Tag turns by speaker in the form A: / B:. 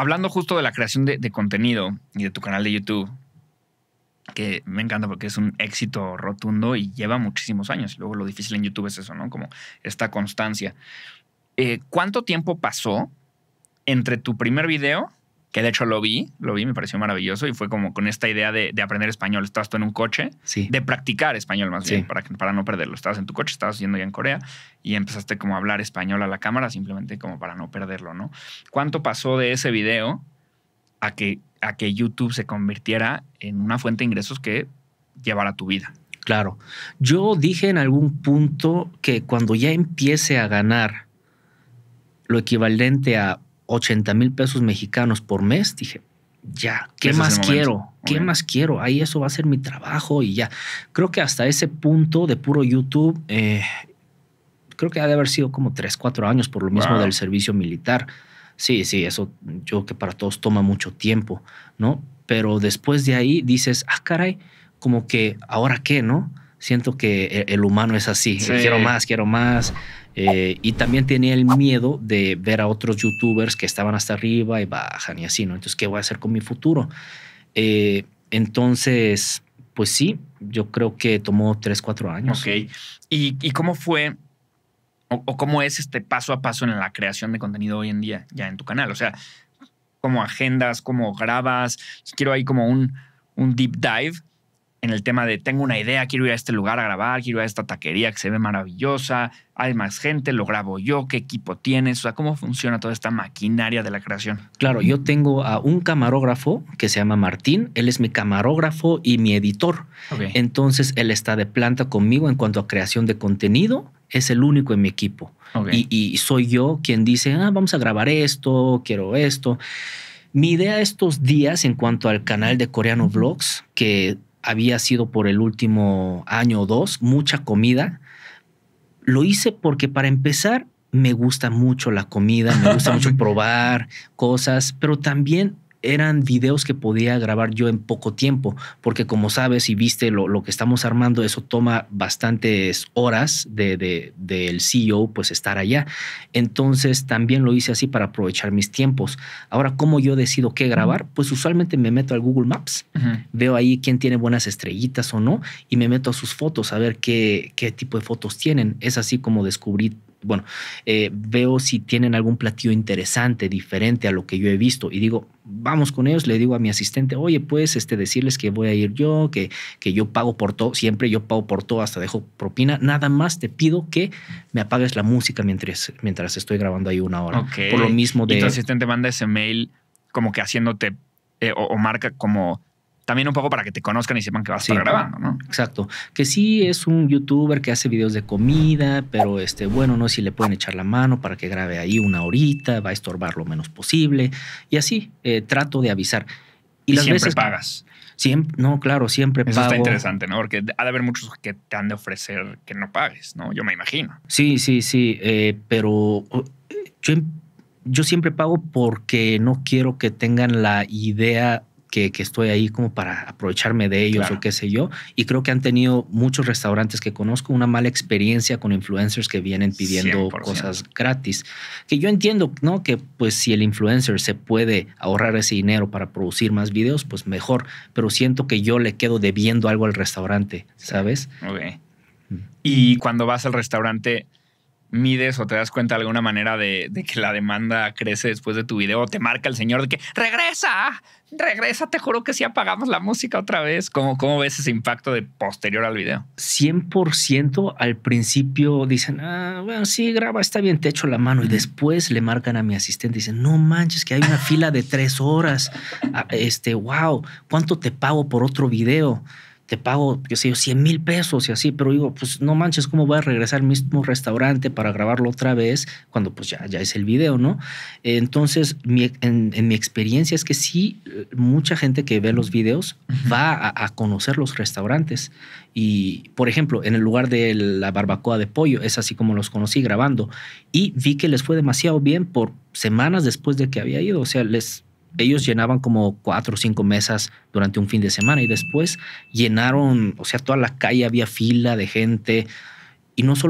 A: hablando justo de la creación de, contenido y de tu canal de YouTube, que me encanta porque es un éxito rotundo y lleva muchísimos años. Luego lo difícil en YouTube es eso, ¿no? Como esta constancia. Eh, ¿Cuánto tiempo pasó entre tu primer video que de hecho lo vi, lo vi, me pareció maravilloso y fue como con esta idea de, aprender español. Estabas tú en un coche, de practicar español más bien, para, para no perderlo. Estabas en tu coche, estabas yendo ya en Corea y empezaste como a hablar español a la cámara simplemente como para no perderlo, ¿no? ¿Cuánto pasó de ese video a que, a que YouTube se convirtiera en una fuente de ingresos que llevara tu vida? Claro.
B: Yo dije en algún punto que cuando ya empiece a ganar lo equivalente a 80 mil pesos mexicanos por mes, dije, ya, ¿qué más quiero? ¿Qué más quiero? Ahí eso va a ser mi trabajo y ya. Creo que hasta ese punto de puro YouTube, eh, creo que ha de haber sido como 3, 4 años por lo mismo del servicio militar. Sí, sí, eso yo que para todos toma mucho tiempo, ¿no? Pero después de ahí dices, ah, caray, como que ahora qué, ¿no? siento que e-, el, humano es así. Quiero más, quiero más. Eh, y también tenía el miedo de ver a otros youtubers que estaban hasta arriba y bajan y así, ¿no? Entonces, ¿qué voy a hacer con mi futuro? Eh, entonces, pues
A: sí, yo creo que
B: tomó tres, cuatro años. Ok.
A: ¿Y, cómo fue o, cómo es este paso a paso en la creación de contenido hoy en día ya en tu canal? O sea, ¿cómo agendas, cómo grabas? Quiero ahí como un, un deep dive en el tema de tengo una idea, quiero ir a este lugar a grabar, quiero ir a esta taquería que se ve maravillosa, hay más gente, lo grabo yo, qué equipo tienes, o sea, cómo funciona toda esta maquinaria de la creación. Claro,
B: yo tengo a un camarógrafo que se llama Martín, él es mi camarógrafo y mi editor. Entonces, él está de planta conmigo en cuanto a creación de contenido, es el único en mi equipo. Y, soy yo quien dice, ah, vamos a grabar esto, quiero esto. Mi idea estos días en cuanto al canal de Coreano Vlogs, que había sido por el último año o dos, mucha comida. Lo hice porque para empezar me gusta mucho la comida, me gusta mucho probar cosas, pero también eran videos que podía grabar yo en poco tiempo, porque como sabes y viste lo, que estamos armando, eso toma bastantes horas del de, CEO, pues estar allá. Entonces también lo hice así para aprovechar mis tiempos. Ahora, ¿cómo yo decido qué grabar? Pues usualmente me meto al Google Maps, veo ahí quién tiene buenas estrellitas o no, y me meto a sus fotos a ver qué, qué tipo de fotos tienen. Es así como descubrí bueno, eh, veo si tienen algún platillo interesante, diferente a lo que yo he visto. Y digo, vamos con ellos, le digo a mi asistente, oye, puedes este, decirles que voy a ir yo, que, que yo pago por todo, siempre yo pago por todo, hasta dejo propina. Nada más te pido que me apagues la música mientras, mientras estoy grabando ahí una hora. Ok. Por lo mismo de... Y tu
A: asistente manda ese mail como que haciéndote eh, o marca como también un poco para que te conozcan y sepan que vas a estar grabando, ¿no? Exacto. Que sí es un youtuber
B: que hace videos de comida, pero este, bueno, no sé si le pueden echar la mano para que grabe ahí una horita, va a estorbar lo menos posible. Y
A: así eh, trato de
B: avisar. Y, las siempre veces, pagas. Siempre, no, claro, siempre Eso está interesante,
A: ¿no? Porque ha de haber muchos que te han de ofrecer que no pagues, ¿no? Yo me imagino.
B: Sí, sí, sí. Eh, pero yo, em, yo siempre pago porque no quiero que tengan la idea que, estoy ahí como para aprovecharme de ellos o qué sé yo. Y creo que han tenido muchos restaurantes que conozco una mala experiencia con influencers que vienen pidiendo cosas gratis. Que yo entiendo, ¿no? Que pues si el influencer se puede ahorrar ese dinero para producir más videos, pues mejor. Pero siento que yo le quedo debiendo algo al restaurante, ¿sabes?
A: Mm. Y cuando vas al restaurante, mides o te das cuenta de alguna manera de, que la demanda crece después de tu video, te marca el señor de que regresa, regresa, te juro que si apagamos la música otra vez. ¿Cómo, ¿Cómo, ves ese impacto de posterior al video?
B: 100% al principio dicen, ah, bueno, sí, graba, está bien, te echo la mano. Y después le marcan a mi asistente y dicen, no manches, que hay una fila de tres horas. Ah, este, wow, ¿cuánto te pago por otro video? te pago, yo sé yo, 100 mil pesos y así, pero digo, pues no manches, ¿cómo voy a regresar al mismo restaurante para grabarlo otra vez cuando pues ya, ya es el video, ¿no? Entonces, en, mi experiencia es que sí, eh, mucha gente que ve los videos va a, conocer los restaurantes. Y, por ejemplo, en el lugar de la barbacoa de pollo, es así como los conocí grabando. Y vi que les fue demasiado bien por semanas después de que había ido, o sea, les ellos llenaban como cuatro o cinco mesas durante un fin de semana y después llenaron, o sea, toda la calle había fila de gente y no solo